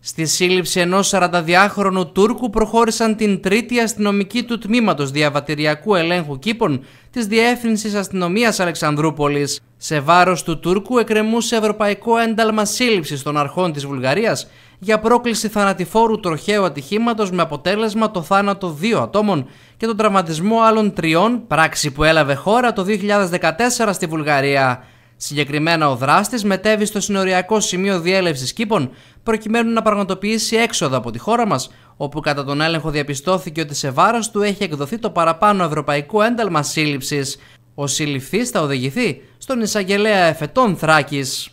Στη σύλληψη ενός 42χρονου Τούρκου προχώρησαν την τρίτη αστυνομική του τμήματος διαβατηριακού ελέγχου κήπων της Διεύθυνσης Αστυνομίας Αλεξανδρούπολης. Σε βάρος του Τούρκου εκκρεμούσε ευρωπαϊκό ένταλμα σύλληψης των αρχών της Βουλγαρίας για πρόκληση θανατηφόρου τροχαίου ατυχήματος με αποτέλεσμα το θάνατο δύο ατόμων και τον τραυματισμό άλλων τριών, πράξη που έλαβε χώρα το 2014 στη Βουλγαρία. Συγκεκριμένα ο δράστης μετέβη στο συνοριακό σημείο διέλευσης κήπων προκειμένου να πραγματοποιήσει έξοδο από τη χώρα μας, όπου κατά τον έλεγχο διαπιστώθηκε ότι σε βάρος του έχει εκδοθεί το παραπάνω ευρωπαϊκό ένταλμα σύλληψης. Ο συλληφθή θα οδηγηθεί στον εισαγγελέα εφετών Θράκης.